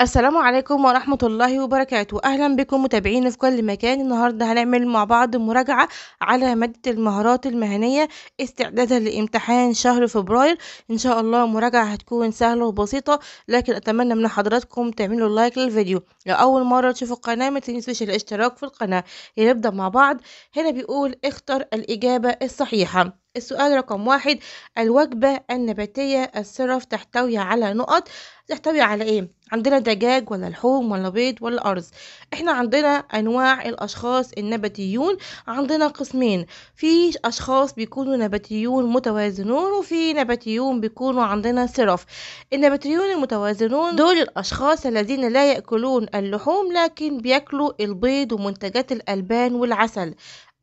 السلام عليكم ورحمة الله وبركاته أهلا بكم متابعين في كل مكان النهاردة هنعمل مع بعض مراجعة على مادة المهارات المهنية استعدادا لامتحان شهر فبراير إن شاء الله مراجعة هتكون سهلة وبسيطة لكن أتمنى من حضراتكم تعملوا لايك للفيديو لو أول مرة تشوفوا القناة ما تنسوش الاشتراك في القناة لنبدأ مع بعض هنا بيقول اختر الإجابة الصحيحة السؤال رقم واحد الوجبة النباتية الصرف تحتوي على نقط تحتوي على ايه عندنا دجاج ولا لحوم ولا بيض ولا أرز احنا عندنا أنواع الأشخاص النباتيون عندنا قسمين في أشخاص بيكونوا نباتيون متوازنون وفي نباتيون بيكونوا عندنا سرف النباتيون المتوازنون دول الأشخاص الذين لا يأكلون اللحوم لكن بياكلوا البيض ومنتجات الألبان والعسل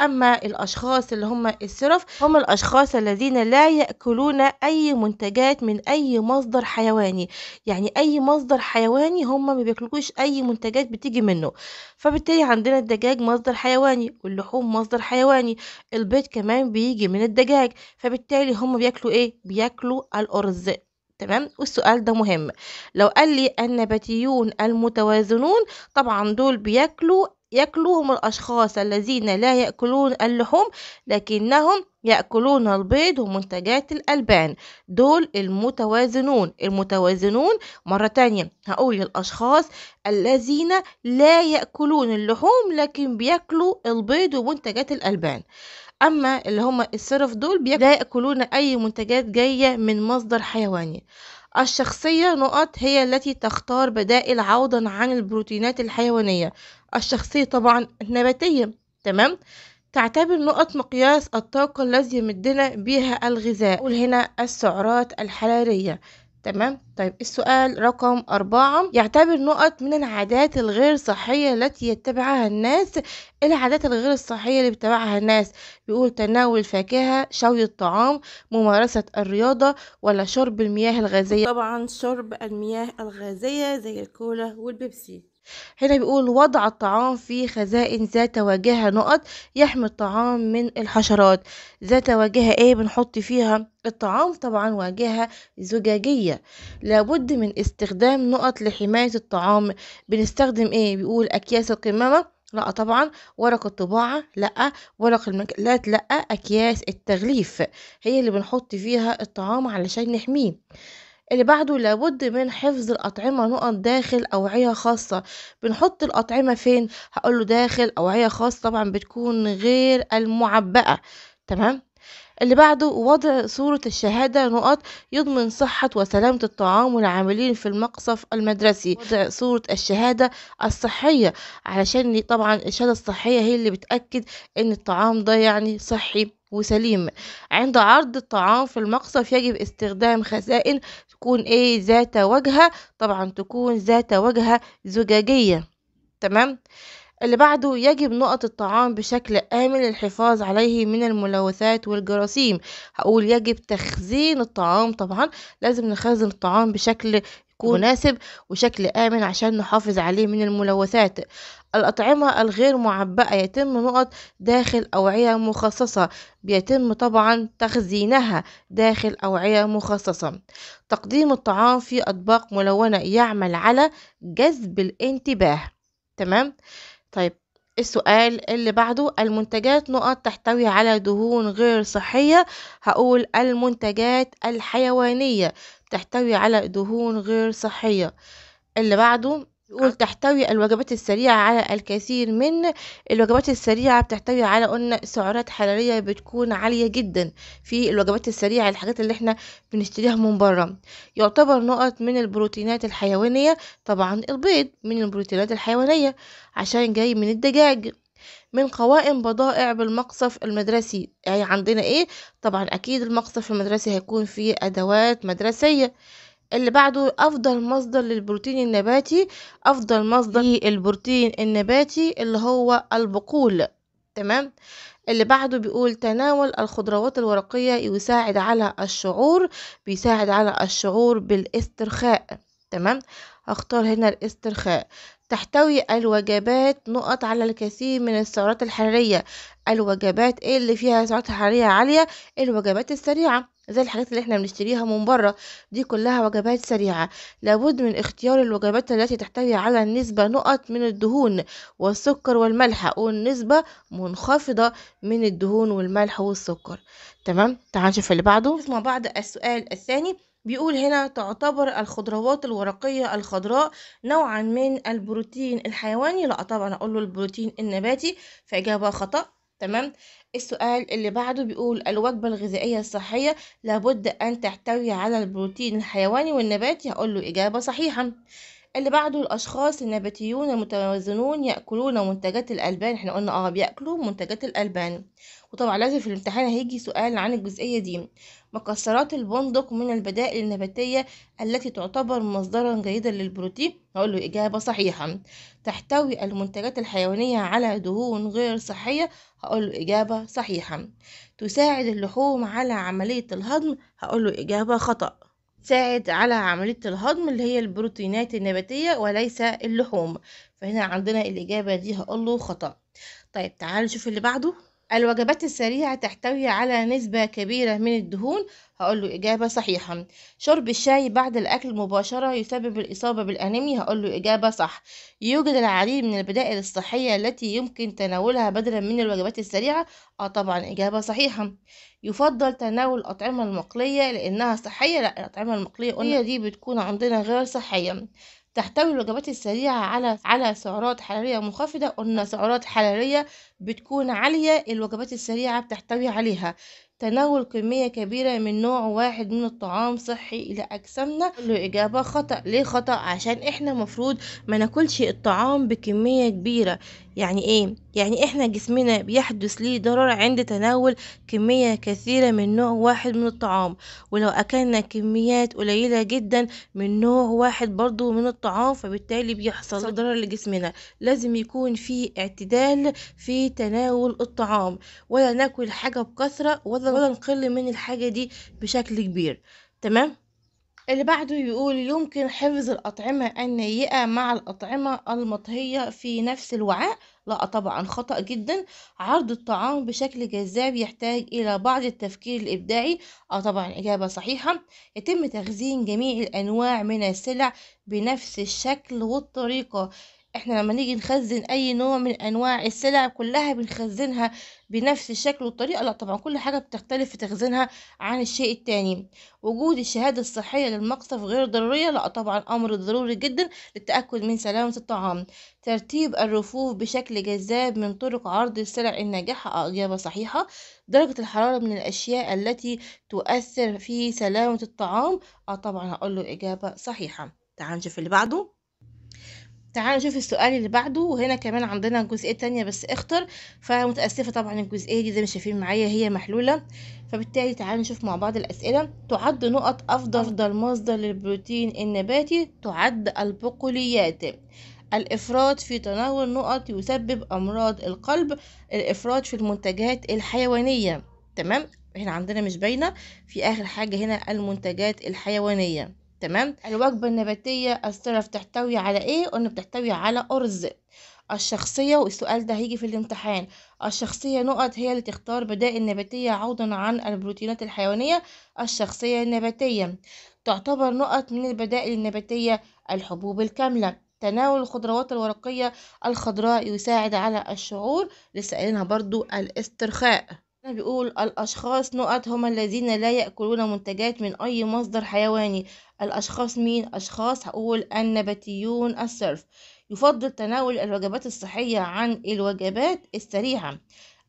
أما الأشخاص اللي هم السرف هم الأشخاص الذين لا يأكلون أي منتجات من أي مصدر حيواني يعني أي مصدر حيواني هم ما بياكلوش أي منتجات بتيجي منه فبالتالي عندنا الدجاج مصدر حيواني واللحوم مصدر حيواني البيض كمان بيجي من الدجاج فبالتالي هم بياكلوا إيه بياكلوا الأرز تمام والسؤال ده مهم لو قال لي النباتيون المتوازنون طبعا دول بياكلوا يأكلهم الأشخاص الذين لا يأكلون اللحوم لكنهم يأكلون البيض ومنتجات الألبان دول المتوازنون المتوازنون مرة تانية هقول الأشخاص الذين لا يأكلون اللحوم لكن بيأكلوا البيض ومنتجات الألبان أما اللي هم الصرف دول لا يأكلون أي منتجات جاية من مصدر حيواني الشخصية نقط هي التي تختار بدائل عوضا عن البروتينات الحيوانية الشخصية طبعا النباتية تمام تعتبر نقط مقياس الطاقة الذي يمدنا بها الغذاء هنا السعرات الحرارية تمام طيب السؤال رقم أربعة يعتبر نقط من العادات الغير صحية التي يتبعها الناس إيه العادات الغير الصحية اللي بتبعها الناس بيقول تناول الفاكهة شوي الطعام ممارسة الرياضة ولا شرب المياه الغازية طبعا شرب المياه الغازية زي الكولا والبيبسي هنا بيقول وضع الطعام في خزائن ذات واجهة نقط يحمي الطعام من الحشرات ذات واجهة ايه بنحط فيها الطعام طبعا واجهة زجاجية لابد من استخدام نقط لحماية الطعام بنستخدم ايه بيقول اكياس القمامة لا طبعا ورق الطباعة لا ورق المجلات لا أكياس التغليف هي اللي بنحط فيها الطعام علشان نحميه اللي بعده لابد من حفظ الأطعمة نقط داخل أوعية خاصة بنحط الأطعمة فين هقوله داخل أوعية خاصة طبعا بتكون غير المعبأة تمام اللي بعده وضع صورة الشهادة نقط يضمن صحة وسلامة الطعام والعاملين في المقصف المدرسي وضع صورة الشهادة الصحية علشان طبعا الشهادة الصحية هي اللي بتأكد ان الطعام ده يعني صحي وسليم عند عرض الطعام في المقصف يجب استخدام خزائن تكون ايه ذات واجهة طبعا تكون ذات واجهة زجاجية تمام اللي بعده يجب نقط الطعام بشكل آمن للحفاظ عليه من الملوثات والجراثيم هقول يجب تخزين الطعام طبعا لازم نخزن الطعام بشكل يكون مناسب وشكل آمن عشان نحافظ عليه من الملوثات الأطعمة الغير معبأة يتم نقط داخل أوعية مخصصة بيتم طبعا تخزينها داخل أوعية مخصصة تقديم الطعام في أطباق ملونة يعمل على جذب الانتباه تمام طيب السؤال اللي بعده المنتجات نقط تحتوي على دهون غير صحية هقول المنتجات الحيوانية تحتوي على دهون غير صحية اللي بعده يقول أه. تحتوي الوجبات السريعة على الكثير من الوجبات السريعة بتحتوي على قلنا سعرات حرارية بتكون عالية جدا في الوجبات السريعة الحاجات اللي احنا بنشتريها من برا يعتبر نقط من البروتينات الحيوانية طبعا البيض من البروتينات الحيوانية عشان جاي من الدجاج من قوائم بضائع بالمقصف المدرسي يعني عندنا ايه طبعا اكيد المقصف المدرسي هيكون فيه ادوات مدرسية اللي بعده افضل مصدر للبروتين النباتي افضل مصدر إيه. للبروتين النباتي اللي هو البقول تمام اللي بعده بيقول تناول الخضروات الورقية يساعد على الشعور بيساعد على الشعور بالاسترخاء تمام هختار هنا الاسترخاء تحتوي الوجبات نقط على الكثير من السعرات الحرارية الوجبات ايه اللي فيها سعرات حرارية عالية الوجبات السريعة زي الحاجات اللي احنا بنشتريها من بره دي كلها وجبات سريعة لابد من اختيار الوجبات التي تحتوي على نسبة نقط من الدهون والسكر والملح والنسبة منخفضة من الدهون والملح والسكر تمام تعال نشوف اللي بعده مع بعض السؤال الثاني بيقول هنا تعتبر الخضروات الورقية الخضراء نوعا من البروتين الحيواني لا طبعا اقول له البروتين النباتي فإجابة خطأ تمام السؤال اللي بعده بيقول الوجبة الغذائية الصحية لابد أن تحتوي على البروتين الحيواني والنباتي هقول له إجابة صحيحة اللي بعده الأشخاص النباتيون المتوازنون يأكلون منتجات الألبان احنا قلنا اه بيأكلوا منتجات الألبان وطبعا لازم في الامتحان هيجي سؤال عن الجزئية دي مكسرات البندق من البدائل النباتية التي تعتبر مصدرا جيدا للبروتين هقول له إجابة صحيحة تحتوي المنتجات الحيوانية على دهون غير صحية هقول له إجابة صحيحة تساعد اللحوم على عملية الهضم هقول له إجابة خطأ تساعد على عملية الهضم اللي هي البروتينات النباتية وليس اللحوم فهنا عندنا الإجابة دي هقوله خطأ طيب تعالوا نشوف اللي بعده الوجبات السريعة تحتوي على نسبة كبيرة من الدهون هقول له إجابة صحيحة شرب الشاي بعد الأكل مباشرة يسبب الإصابة بالأنيميا هقول له إجابة صح يوجد العديد من البدائل الصحية التي يمكن تناولها بدلا من الوجبات السريعة آه طبعا إجابة صحيحة يفضل تناول الأطعمة المقلية لأنها صحية لا الأطعمة المقلية قلنا دي بتكون عندنا غير صحية تحتوي الوجبات السريعة على على سعرات حرارية منخفضة قلنا سعرات حرارية بتكون عالية الوجبات السريعة بتحتوي عليها تناول كمية كبيرة من نوع واحد من الطعام صحي إلى أجسامنا له إجابة خطأ ليه خطأ عشان إحنا مفروض ما ناكلش الطعام بكمية كبيرة يعني ايه يعني احنا جسمنا بيحدث ليه ضرر عند تناول كمية كثيرة من نوع واحد من الطعام ولو اكلنا كميات قليلة جدا من نوع واحد برضو من الطعام فبالتالي بيحصل ضرر لجسمنا لازم يكون في اعتدال في تناول الطعام ولا ناكل حاجة بكثرة ولا, ولا نقل من الحاجة دي بشكل كبير تمام اللي بعده يقول يمكن حفظ الأطعمة النيئة مع الأطعمة المطهية في نفس الوعاء لا طبعا خطأ جدا عرض الطعام بشكل جذاب يحتاج إلى بعض التفكير الإبداعي اه طبعا إجابة صحيحة يتم تخزين جميع الأنواع من السلع بنفس الشكل والطريقة احنا لما نيجي نخزن اي نوع من انواع السلع كلها بنخزنها بنفس الشكل والطريقة لا طبعا كل حاجة بتختلف في تخزينها عن الشيء التاني وجود الشهادة الصحية للمقصف غير ضرورية لا طبعا امر ضروري جدا للتأكد من سلامة الطعام ترتيب الرفوف بشكل جذاب من طرق عرض السلع الناجحة اجابة صحيحة درجة الحرارة من الاشياء التي تؤثر في سلامة الطعام اه طبعا هقول له اجابة صحيحة تعال نشوف اللي بعده تعالوا نشوف السؤال اللي بعده وهنا كمان عندنا جزئية تانية بس اختر فمتأسفة طبعا الجزئية دي زي ما شايفين معايا هي محلولة فبالتالي تعالوا نشوف مع بعض الأسئلة تعد نقط أفضل, أفضل مصدر للبروتين النباتي تعد البقوليات الإفراط في تناول نقط يسبب أمراض القلب الإفراط في المنتجات الحيوانية تمام هنا عندنا مش باينة في آخر حاجة هنا المنتجات الحيوانية تمام الوجبة النباتية الصرف تحتوي على ايه قلنا بتحتوي على أرز الشخصية والسؤال ده هيجي في الامتحان الشخصية نقط هي اللي تختار بدائل نباتية عوضا عن البروتينات الحيوانية الشخصية النباتية تعتبر نقط من البدائل النباتية الحبوب الكاملة تناول الخضروات الورقية الخضراء يساعد على الشعور لسه قايلينها برضو الاسترخاء بيقول الأشخاص نقط هم الذين لا يأكلون منتجات من أي مصدر حيواني الأشخاص مين؟ أشخاص هقول النباتيون الصرف يفضل تناول الوجبات الصحية عن الوجبات السريعة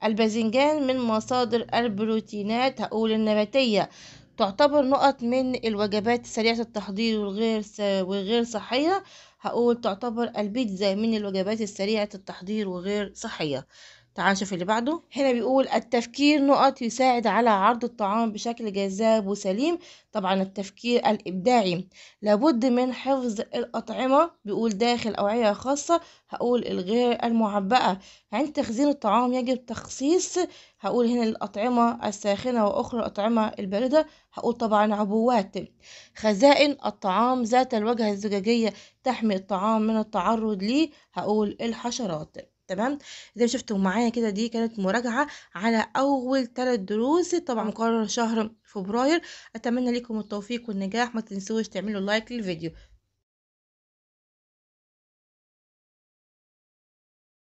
الباذنجان من مصادر البروتينات هقول النباتية تعتبر نقط من الوجبات سريعة التحضير والغير وغير صحية هقول تعتبر البيتزا من الوجبات السريعة التحضير وغير صحية تعال نشوف اللي بعده هنا بيقول التفكير نقط يساعد على عرض الطعام بشكل جذاب وسليم طبعا التفكير الإبداعي لابد من حفظ الأطعمة بيقول داخل أوعية خاصة هقول الغير المعبأة عند تخزين الطعام يجب تخصيص هقول هنا الأطعمة الساخنة وأخرى الأطعمة الباردة هقول طبعا عبوات خزائن الطعام ذات الوجهه الزجاجية تحمي الطعام من التعرض ليه هقول الحشرات تمام زي ما شفتوا معايا كده دي كانت مراجعة على أول ثلاث دروس طبعا مقرر شهر فبراير أتمنى لكم التوفيق والنجاح ما تنسوش تعملوا لايك للفيديو